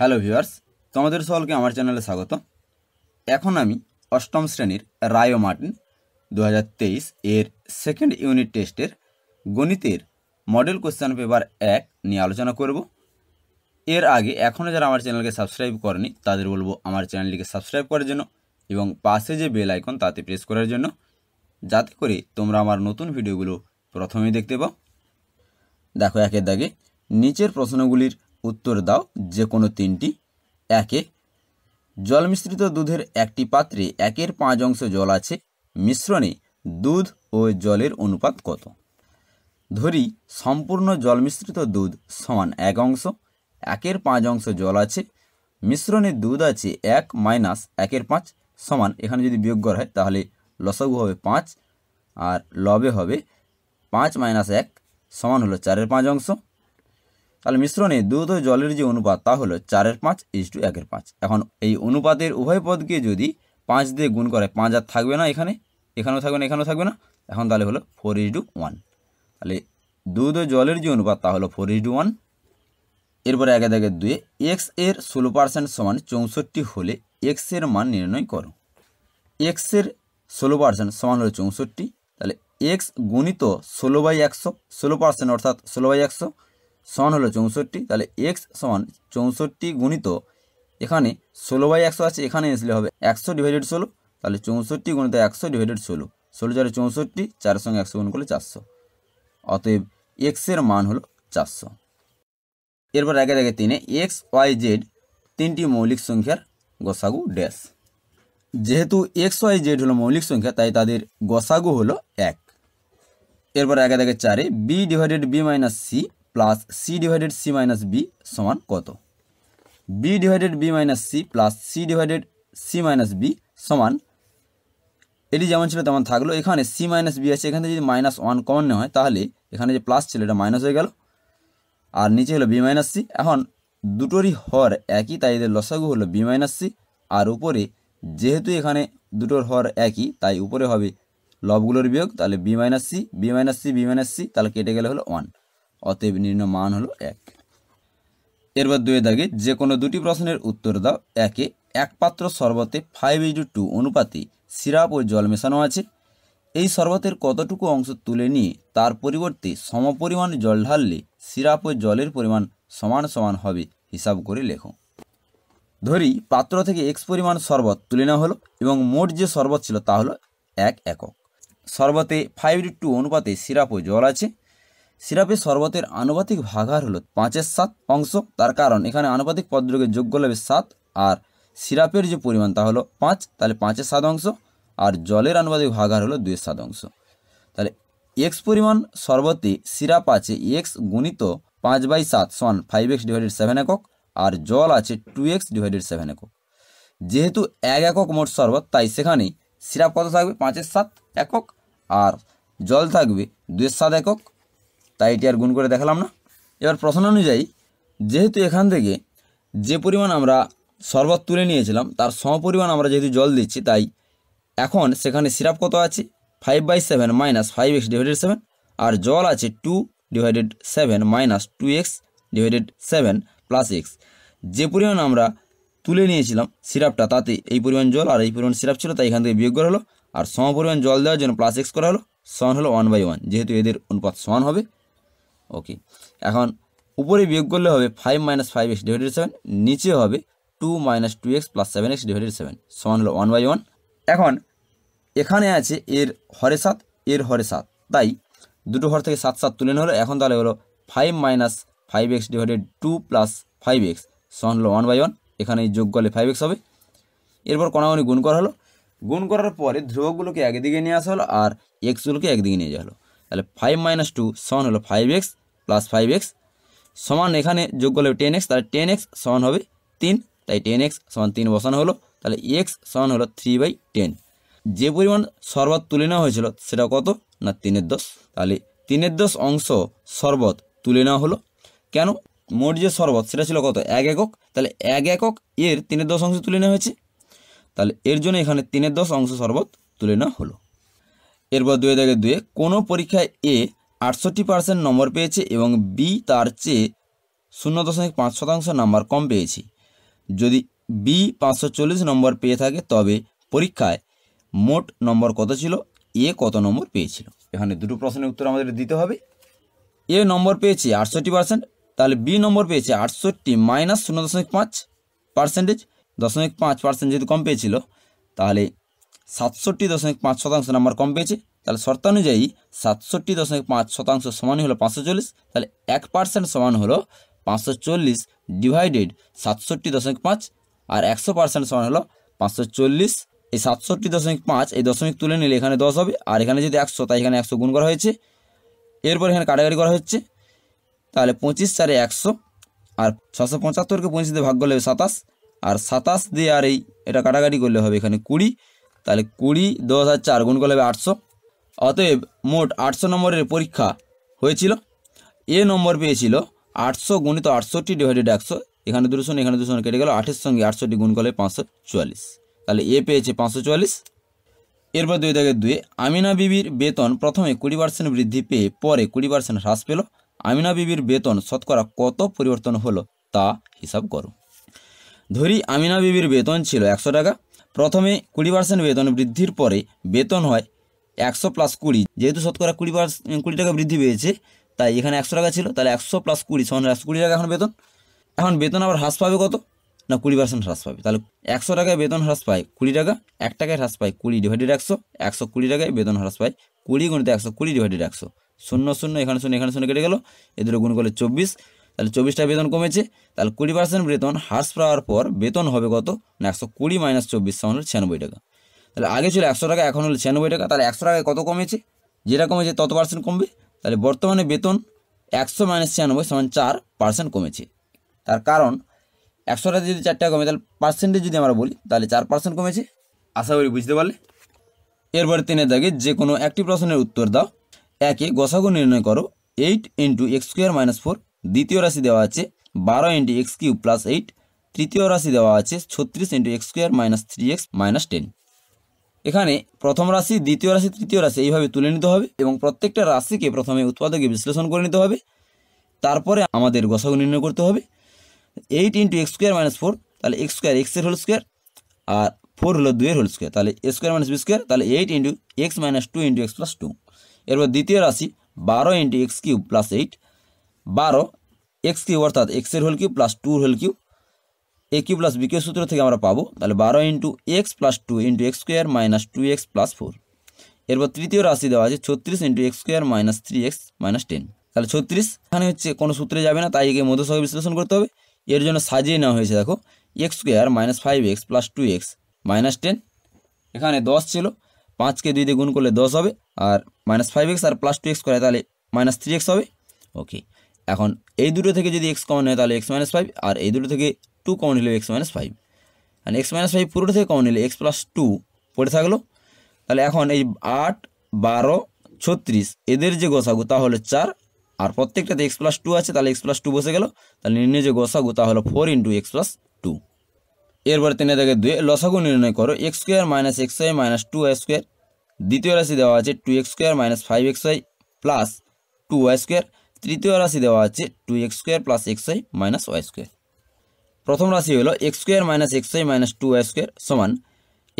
hello viewers তোমাদের সকলকে আমার চ্যানেলে স্বাগত এখন আমি অষ্টম শ্রেণীর রায়ো মার্টিন দু এর সেকেন্ড ইউনিট টেস্টের গণিতের মডেল কোশ্চেন পেপার এক নিয়ে আলোচনা করব এর আগে এখনও যারা আমার চ্যানেলকে সাবস্ক্রাইব করেনি তাদের বলবো আমার চ্যানেলটিকে সাবস্ক্রাইব করার জন্য এবং পাশে যে বেল আইকন তাতে প্রেস করার জন্য যাতে করে তোমরা আমার নতুন ভিডিওগুলো প্রথমেই দেখতে পাও দেখো একের দাগে নিচের প্রশ্নগুলির উত্তর দাও যে কোনো তিনটি একে জল মিশ্রিত দুধের একটি পাত্রে একের পাঁচ অংশ জল আছে মিশ্রণে দুধ ও জলের অনুপাত কত ধরি সম্পূর্ণ জল মিশ্রিত দুধ সমান এক অংশ একের পাঁচ অংশ জল আছে মিশ্রণে দুধ আছে এক মাইনাস একের পাঁচ সমান এখানে যদি বিয়োগ করা হয় তাহলে লসগু হবে পাঁচ আর লবে হবে পাঁচ মাইনাস এক সমান হলো চারের পাঁচ অংশ তাহলে মিশ্রণে দুধ ও জলের যে অনুপাত তা হলো চারের পাঁচ ইস টু একের পাঁচ এখন এই অনুপাতের উভয় পদকে যদি পাঁচ দিয়ে গুণ করে পাঁচ আর থাকবে না এখানে এখানেও থাকবে না এখানেও থাকবে না এখন তাহলে হলো ফোর ইস টু ওয়ান তাহলে দুধ ও জলের যে অনুপাত তা হলো ফোর ইস টু ওয়ান এরপরে একে দেখে দুয়ে এক্স এর ষোলো পার্সেন্ট সমান চৌষট্টি হলে এক্স এর মান নির্ণয় করো এক্স এর ষোলো পার্সেন্ট সমান হলো চৌষট্টি তাহলে এক্স গুণিত ষোলো বাই একশো ষোলো পার্সেন্ট অর্থাৎ ষোলো বাই একশো সমান হলো চৌষট্টি তাহলে এক্স সমান চৌষট্টি গুণিত এখানে ষোলো বাই একশো আছে এখানে আসলে হবে একশো ডিভাইডেড ষোলো তাহলে চৌষট্টি গুণিত একশো ডিভাইডেড ষোলো ষোলো চারে চৌষট্টি চারের সঙ্গে একশো গুণ করলে চারশো অতএব এক্সের মান হলো চারশো এরপর একে একে তিনে এক্স ওয়াই জেড তিনটি মৌলিক সংখ্যার গসাগু ড্যাশ যেহেতু এক্স ওয়াই জেড হলো মৌলিক সংখ্যা তাই তাদের গসাগু হলো এক এরপর একে একে চারে B divided B minus C plus C divided C minus B সমান কত B divided B minus C plus C divided C minus B সমান এটি যেমন ছিল তেমন থাকলো এখানে সি মাইনাস বি আছে এখানে যদি মাইনাস ওয়ান কমন নেওয়া হয় তাহলে এখানে যে প্লাস ছিল এটা মাইনাস হয়ে গেল আর নিচে হলো বি মাইনাস সি এখন দুটোরই হর একই তাই এদের লসাগু হলো বি মাইনাস সি আর উপরে যেহেতু এখানে দুটোর হর একই তাই উপরে হবে লবগুলোর বিয়োগ তাহলে B minus C B minus C B minus C তাহলে কেটে গেলে হলো ওয়ান অতএব নির্ণ মান হলো এক এরপর দুয়ে দাগে যে কোনো দুটি প্রশ্নের উত্তর দাও একে এক পাত্র সর্বতে ফাইভ ইজু টু অনুপাতে সিরাপ ও জল মেশানো আছে এই শরবতের কতটুকু অংশ তুলে নিয়ে তার পরিবর্তে সমপরিমাণ জল ঢাললে সিরাপ ও জলের পরিমাণ সমান সমান হবে হিসাব করে লেখো ধরি পাত্র থেকে এক্স পরিমাণ শরবত তুলে নেওয়া হলো এবং মোট যে শরবত ছিল তা হলো এক একক শরবতে ফাইভ টু অনুপাতে সিরাপ ও জল আছে সিরাপের শরবতের আনুপাতিক ভাগার হলো পাঁচের সাত অংশ তার কারণ এখানে আনুপাতিক পদযোগে যোগ করলে সাত আর সিরাপের যে পরিমাণ তা হলো পাঁচ তাহলে পাঁচের সাত অংশ আর জলের আনুপাতিক ভাগার হলো দুয়ের সাত অংশ তাহলে এক্স পরিমাণ শরবতে সিরাপ আছে এক্স গুণিত পাঁচ বাই সাত সান ফাইভ এক্স ডিভাইডেড সেভেন একক আর জল আছে টু এক্স ডিভাইডেড সেভেন একক যেহেতু এক একক মোট শরবত তাই সেখানে সিরাপ কত থাকবে পাঁচের সাত একক আর জল থাকবে দুয়ের সাত একক তাই এটি আর গুণ করে দেখালাম না এবার প্রশ্ন অনুযায়ী যেহেতু এখান থেকে যে পরিমাণ আমরা শরবত তুলে নিয়েছিলাম তার সমপরিমাণ আমরা যেহেতু জল দিচ্ছি তাই এখন সেখানে সিরাপ কত আছে five by seven minus five X divided seven আর জল আছে two divided seven minus two X divided seven plus X যে পরিমাণ আমরা তুলে নিয়েছিলাম সিরাপটা তাতে এই পরিমাণ জল আর এই পরিমাণ সিরাপ ছিল তাই এখান থেকে বিয়োগ করা হলো আর সম পরিমাণ জল দেওয়ার জন্য প্লাস এক্স করা হলো সমান হলো ওয়ান বাই ওয়ান যেহেতু এদের অনুপাত সমান হবে ওকে এখন উপরে বিয়োগ করলে হবে five minus five X divided seven নিচে হবে two minus two X plus seven X divided seven সমান হলো ওয়ান বাই ওয়ান এখন এখানে আছে এর হরে সাত এর হরে সাত তাই দুটো ঘর থেকে সাত সাত তুলে হলো এখন তাহলে হলো five minus five X divided two plus five X সমান হলো ওয়ান বাই ওয়ান এখানে যোগ করলে ফাইভ এক্স হবে এরপর কণাগণি গুণ করা হলো গুণ করার পরে ধ্রুবকগুলোকে একদিকে নিয়ে আসা হলো আর এক্সগুলোকে একদিকে নিয়ে যাওয়া হলো তাহলে ফাইভ মাইনাস টু সমান হলো five X plus five X সমান এখানে যোগ করলে টেন এক্স তাহলে টেন এক্স সমান হবে তিন তাই টেন এক্স সমান তিন বসানো হলো তাহলে এক্স সমান হলো থ্রি বাই টেন যে পরিমাণ শরবত তুলে নেওয়া হয়েছিল সেটা কত না তিনের দশ তাহলে তিনের দশ অংশ শরবত তুলে নেওয়া হলো কেন মোট যে শরবত সেটা ছিল কত এক একক তাহলে এক একক এর তিনের দশ অংশ তুলে নেওয়া হয়েছে তাহলে এর জন্য এখানে তিনের দশ অংশ শরবত তুলে নেওয়া হলো এরপর দুয়ে দাগে দুয়ে কোনো পরীক্ষায় এ আটষট্টি পার্সেন্ট নম্বর পেয়েছে এবং বি তার চেয়ে শূন্য দশমিক পাঁচ শতাংশ নাম্বার কম পেয়েছে যদি বি পাঁচশো চল্লিশ নম্বর পেয়ে থাকে তবে পরীক্ষায় মোট নম্বর কত ছিল এ কত নম্বর পেয়েছিল এখানে দুটো প্রশ্নের উত্তর আমাদের দিতে হবে এ নম্বর পেয়েছে আটষট্টি পার্সেন্ট তাহলে বি নম্বর পেয়েছে আটষট্টি মাইনাস শূন্য দশমিক পাঁচ পার্সেন্টেজ দশমিক পাঁচ পার্সেন্ট যদি কম পেয়েছিল তাহলে সাতষট্টি দশমিক পাঁচ শতাংশ নাম্বার কম পেয়েছে তাহলে শর্তানুযায়ী সাতষট্টি দশমিক পাঁচ শতাংশ সমানই হলো পাঁচশো চল্লিশ তাহলে এক পার্সেন্ট সমান হলো পাঁচশো চল্লিশ ডিভাইডেড সাতষট্টি দশমিক পাঁচ আর একশো পার্সেন্ট সমান হলো পাঁচশো চল্লিশ এই সাতষট্টি দশমিক পাঁচ এই দশমিক তুলে নিলে এখানে দশ হবে আর এখানে যদি একশো তাই এখানে একশো গুণ করা হয়েছে এরপর এখানে কাটাকাটি করা হচ্ছে তাহলে পঁচিশ চারে একশো আর ছশো পঁচাত্তরকে পঁচিশ দিয়ে ভাগ করলে হবে সাতাশ আর সাতাশ দিয়ে আর এই এটা কাটাকাটি করলে হবে এখানে কুড়ি তাহলে কুড়ি দশ আর চার গুণ করলে হবে আটশো অতএব মোট আটশো নম্বরের পরীক্ষা হয়েছিল এ নম্বর পেয়েছিল আটশো গুণিত আটষট্টি ডিভাইডেড একশো এখানে দুশো এখানে দুশো কেটে গেল আটের সঙ্গে আটষট্টি গুণ করলে পাঁচশো চুয়াল্লিশ তাহলে এ পেয়েছে পাঁচশো চুয়াল্লিশ এরপর দুই থেকে দুয়ে আমিনা বিবির বেতন প্রথমে কুড়ি পার্সেন্ট বৃদ্ধি পেয়ে পরে কুড়ি পার্সেন্ট হ্রাস পেল আমিনা বিবির বেতন শতকরা কত পরিবর্তন হলো তা হিসাব করো ধরি আমিনা বিবির বেতন ছিল একশো টাকা প্রথমে কুড়ি পার্সেন্ট বেতন বৃদ্ধির পরে বেতন হয় একশো প্লাস কুড়ি যেহেতু শতকরা কুড়ি পার্সেন্ট কুড়ি টাকা বৃদ্ধি পেয়েছে তাই এখানে একশো টাকা ছিল তাহলে একশো প্লাস কুড়ি সমান একশো কুড়ি টাকা এখন বেতন এখন বেতন আবার হ্রাস পাবে কত না কুড়ি পার্সেন্ট হ্রাস পাবে তাহলে একশো টাকায় বেতন হ্রাস পায় কুড়ি টাকা এক টাকায় হ্রাস পায় কুড়ি ডিভাইডেড একশো একশো কুড়ি টাকায় বেতন হ্রাস পায় কুড়ি গুণিতে একশো কুড়ি ডিভাইডেড একশো শূন্য শূন্য এখানে শূন্য এখানে শূন্য কেটে গেল এদের গুণ করলে চব্বিশ তাহলে চব্বিশটা বেতন কমেছে তাহলে কুড়ি পার্সেন্ট বেতন হ্রাস পাওয়ার পর বেতন হবে কত না একশো কুড়ি মাইনাস চব্বিশ সমান হলো ছিয়ানব্বই টাকা তাহলে আগে ছিল একশো টাকা এখন হলো ছিয়ানব্বই টাকা তাহলে একশো টাকায় কত কমেছে যেটা কমেছে তত পার্সেন্ট কমবে তাহলে বর্তমানে বেতন একশো মাইনাস ছিয়ানব্বই সমান চার পার্সেন্ট কমেছে তার কারণ একশো টাকা যদি চার টাকা কমে তাহলে পার্সেন্টেজ যদি আমরা বলি তাহলে চার পার্সেন্ট কমেছে আশা করি বুঝতে পারলে এরপর তিনের দাগে যে কোনো একটি প্রশ্নের উত্তর দাও একে গসাগু নির্ণয় করো eight into X square minus four দ্বিতীয় রাশি দেওয়া আছে বারো into X cube plus eight তৃতীয় রাশি দেওয়া আছে ছত্রিশ into X square minus three X minus ten এখানে প্রথম রাশি দ্বিতীয় রাশি তৃতীয় রাশি এইভাবে তুলে নিতে হবে এবং প্রত্যেকটা রাশিকে প্রথমে উৎপাদকে বিশ্লেষণ করে নিতে হবে তারপরে আমাদের গসাগু নির্ণয় করতে হবে eight into X square minus four তাহলে এক্স স্কোয়ার এক্সের হোল স্কোয়ার আর ফোর হলো দুয়ের হোল স্কোয়ার তাহলে A square minus B square তাহলে eight into x minus two into X plus two এরপর দ্বিতীয় রাশি বারো into X cube plus eight বারো এক্স কিউ অর্থাৎ এক্সের হোল কিউ প্লাস টুর whole cube A cube plus B cube সূত্র থেকে আমরা পাবো তাহলে বারো into X plus two into X square minus two X plus four এরপর তৃতীয় রাশি দেওয়া আছে ছত্রিশ into X square minus three X minus ten তাহলে ছত্রিশ এখানে হচ্ছে কোনো সূত্রে যাবে না তাই একে মধ্যসহকে বিশ্লেষণ করতে হবে এর জন্য সাজিয়ে নেওয়া হয়েছে দেখো X square minus five X plus two x minus ten এখানে দশ ছিল পাঁচকে দুই দিয়ে গুণ করলে দশ হবে আর মাইনাস ফাইভ এক্স আর প্লাস টু এক্স করে তাহলে মাইনাস থ্রি এক্স হবে ওকে এখন এই দুটো থেকে যদি এক্স কমন নেয় তাহলে এক্স মাইনাস ফাইভ আর এই দুটো থেকে টু কমন নিলে এক্স মাইনাস ফাইভ মানে এক্স মাইনাস ফাইভ পুরোটা থেকে কমন নিলে এক্স প্লাস টু পড়ে থাকলো তাহলে এখন এই আট বারো ছত্রিশ এদের যে গোসাগু তা হলো চার আর প্রত্যেকটাতে এক্স প্লাস টু আছে তাহলে এক্স প্লাস টু বসে গেল তাহলে নির্ণয় যে গোসাগু তা হলো four into X plus two এরপরে তিনি থেকে দুয়ে লসাগু নির্ণয় করো X square minus X Y minus two Y square দ্বিতীয় রাশি দেওয়া আছে two X square minus five X Y plus two Y square তৃতীয় রাশি দেওয়া আছে two X square plus X Y minus Y square প্রথম রাশি হলো X square minus X Y minus two Y square সমান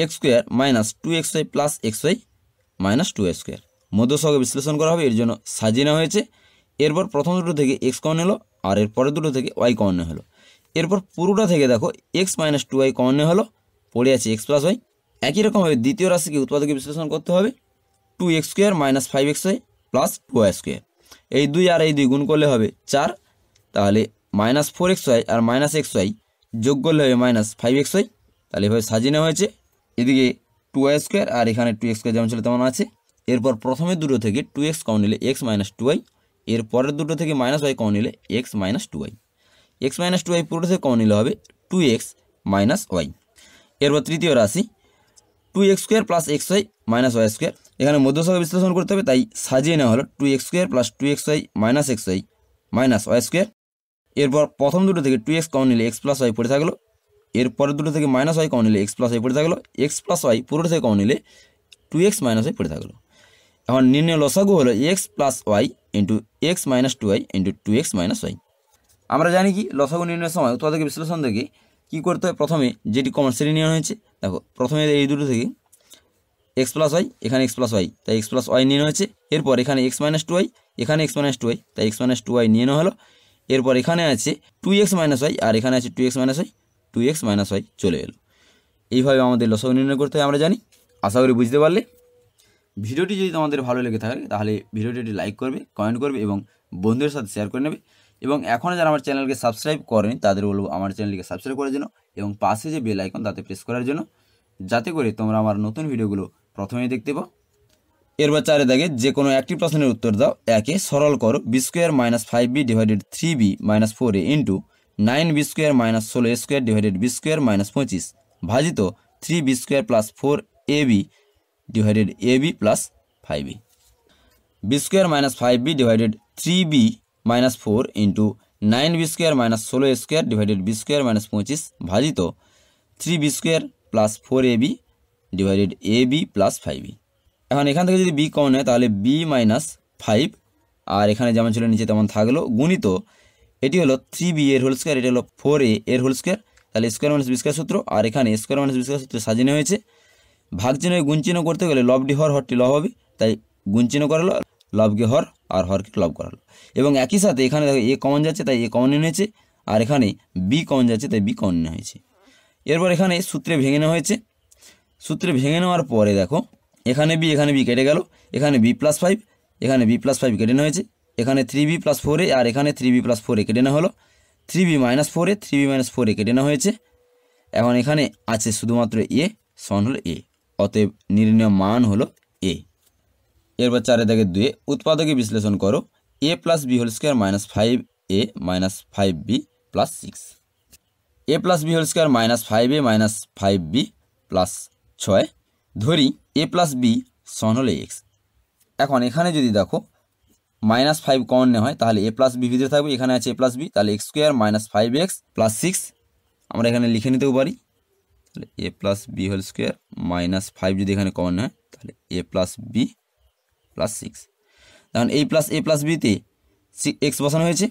X square minus two X Y plus X Y minus two Y square মধ্যসহকে বিশ্লেষণ করা হবে এর জন্য সাজিয়ে হয়েছে এরপর প্রথম দুটো থেকে এক্স কমন এলো আর এরপরের দুটো থেকে ওয়াই কমন হলো এরপর পুরোটা থেকে দেখো X minus two Y common হলো পড়ে আছে এক্স প্লাস ওয়াই একই রকমভাবে দ্বিতীয় রাশিকে উৎপাদকে বিশ্লেষণ করতে হবে two X square minus five X Y plus two Y square এই দুই আর এই দুই গুণ করলে হবে চার তাহলে মাইনাস ফোর এক্স ওয়াই আর মাইনাস এক্স ওয়াই যোগ করলে হবে মাইনাস ফাইভ এক্স ওয়াই তাহলে এভাবে সাজিয়ে নেওয়া হয়েছে এদিকে টু ওয়াই স্কোয়ার আর এখানে টু এক্স স্কোয়ার যেমন ছিল তেমন আছে এরপর প্রথমে দুটো থেকে টু এক্স কম নিলে এক্স মাইনাস টু ওয়াই এর পরের দুটো থেকে মাইনাস ওয়াই কম নিলে X minus two Y X minus two Y পুরো থেকে কম নিলে হবে টু এক্স মাইনাস ওয়াই এরপর তৃতীয় রাশি two X square plus X Y minus Y square এখানে মধ্যসংখ্যা বিশ্লেষণ করতে হবে তাই সাজিয়ে নেওয়া হলো two X square plus two X Y minus X Y minus Y square এরপর প্রথম দুটো থেকে টু এক্স কম নিলে এক্স প্লাস ওয়াই পড়ে থাকলো এরপরের দুটো থেকে মাইনাস ওয়াই কম নিলে এক্স প্লাস ওয়াই পড়ে থাকলো এক্স প্লাস ওয়াই পুরোটা থেকে কম নিলে টু এক্স মাইনাস ওয়াই পড়ে থাকলো এখন নির্ণয় লসাগু হলো X plus Y into x minus two Y into two x minus Y আমরা জানি কি লসাগু নির্ণয়ের সময় উৎপাদকে বিশ্লেষণ থেকে কী করতে হয় প্রথমে যেটি কমন সেটি নেওয়া হয়েছে দেখো প্রথমে এই দুটো থেকে এক্স প্লাস ওয়াই এখানে এক্স প্লাস ওয়াই তাই এক্স প্লাস ওয়াই নিয়ে হয়েছে এরপর এখানে এক্স মাইনাস টু ওয়াই এখানে এক্স মাইনাস টু ওয়াই তাই এক্স মাইনাস টু ওয়াই নিয়ে নেওয়া হলো এরপর এখানে আছে টু এক্স মাইনাস ওয়াই আর এখানে আছে two x minus Y two x minus Y চলে এলো এইভাবে আমাদের লসাগু নির্ণয় করতে হয় আমরা জানি আশা করি বুঝতে পারলে ভিডিওটি যদি তোমাদের ভালো লেগে থাকে তাহলে ভিডিওটি লাইক করবে কমেন্ট করবে এবং বন্ধুদের সাথে শেয়ার করে নেবে এবং এখনও যারা আমার চ্যানেলকে সাবস্ক্রাইব করেনি তাদের বলবো আমার চ্যানেলকে সাবস্ক্রাইব করার জন্য এবং পাশে যে বেল আইকন তাতে প্রেস করার জন্য যাতে করে তোমরা আমার নতুন ভিডিওগুলো প্রথমে দেখতে পাবো এরপর চারে দাগে যে কোনো একটি প্রশ্নের উত্তর দাও একে সরল করো B square minus five B divided three B minus four A into nine B square minus ষোলো square divided B square minus পঁচিশ ভাজিত three B square plus four A B divided A B plus five B B square minus five B divided three B minus four into nine B square minus ষোলো square divided B square minus পঁচিশ ভাজিত three B square plus four A B divided A B plus five E এখন এখান থেকে যদি B common হয় তাহলে B minus five আর এখানে যেমন ছিল নিচে তেমন থাকলো গুণিত এটি হলো থ্রি বি এর হোল স্কোয়ার এটি হলো ফোর এ এর হোল স্কোয়ার তাহলে স্কোয়ার মানুষ বিস্কার সূত্র আর এখানে স্কোয়ার মানুষ বিস্কার সূত্রে সাজানো হয়েছে ভাগ চিহ্ন গুণচিহ্ন করতে গেলে লবটি হর হরটি লব হবে তাই গুণচিহ্ন করালো লবকে হর আর হরকে লব করালো এবং একই সাথে এখানে দেখো এ কমন যাচ্ছে তাই এ কমন এনেছে আর এখানে বি কমন যাচ্ছে তাই বি কমন হয়েছে এরপর এখানে সূত্রে ভেঙে নেওয়া হয়েছে সূত্রে ভেঙে নেওয়ার পরে দেখো এখানে বি এখানে বি কেটে গেল এখানে বি প্লাস ফাইভ এখানে বি প্লাস ফাইভ কেটে নেওয়া হয়েছে এখানে থ্রি বি প্লাস ফোরে আর এখানে থ্রি বি প্লাস ফোরে কেটে নেওয়া হলো থ্রি বি মাইনাস ফোরে থ্রি বি মাইনাস ফোরে কেটে নেওয়া হয়েছে এখন এখানে আছে শুধুমাত্র এ সমান হলো এ অতএব নির্ণয় মান হলো এ এরপর চারে থেকে দুয়ে উৎপাদকে বিশ্লেষণ করো A plus B whole square minus five A minus five B plus six A plus B whole square minus five A minus five B plus ছয় ধরি এ প্লাস বি সমান হলে এক্স এখন এখানে যদি দেখো মাইনাস ফাইভ কমন নেওয়া হয় তাহলে এ প্লাস বি ভিতরে থাকবে এখানে আছে এ প্লাস বি তাহলে X square minus five X plus six আমরা এখানে লিখে নিতেও পারি তাহলে এ plus B whole square minus five যদি এখানে কমন হয় তাহলে এ প্লাস বি প্লাস সিক্স তখন এই প্লাস এ প্লাস বিতে এক্স বসানো হয়েছে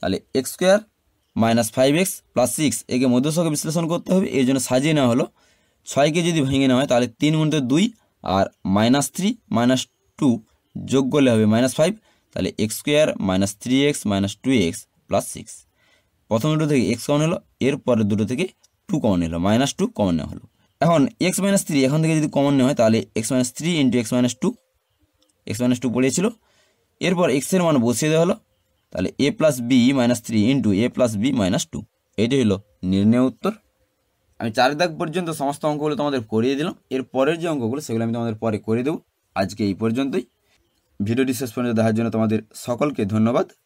তাহলে X square minus five X plus six একে মধ্যস্থকে বিশ্লেষণ করতে হবে এই জন্য সাজিয়ে নেওয়া হলো ছয়কে যদি ভেঙে নেওয়া হয় তাহলে তিন গুণতে দুই আর মাইনাস থ্রি মাইনাস টু যোগ করলে হবে মাইনাস ফাইভ তাহলে X square minus three X minus two X plus six প্রথম দুটো থেকে এক্স কমন এলো এরপরের দুটো থেকে টু কমন এলো মাইনাস টু কমন নেওয়া হলো এখন এক্স মাইনাস থ্রি এখন থেকে যদি কমন নেওয়া হয় তাহলে x minus three into x minus two x minus two পড়িয়েছিল এরপর এক্সের মান বসিয়ে দেওয়া হলো তাহলে এ plus b minus three into a plus b minus two এটি হলো নির্ণয় উত্তর আমি চার দাগ পর্যন্ত সমস্ত অঙ্কগুলো তোমাদের করিয়ে দিলাম এর পরের যে অঙ্কগুলো সেগুলো আমি তোমাদের পরে করে দেবো আজকে এই পর্যন্তই ভিডিওটি শেষ পর্যন্ত দেখার জন্য তোমাদের সকলকে ধন্যবাদ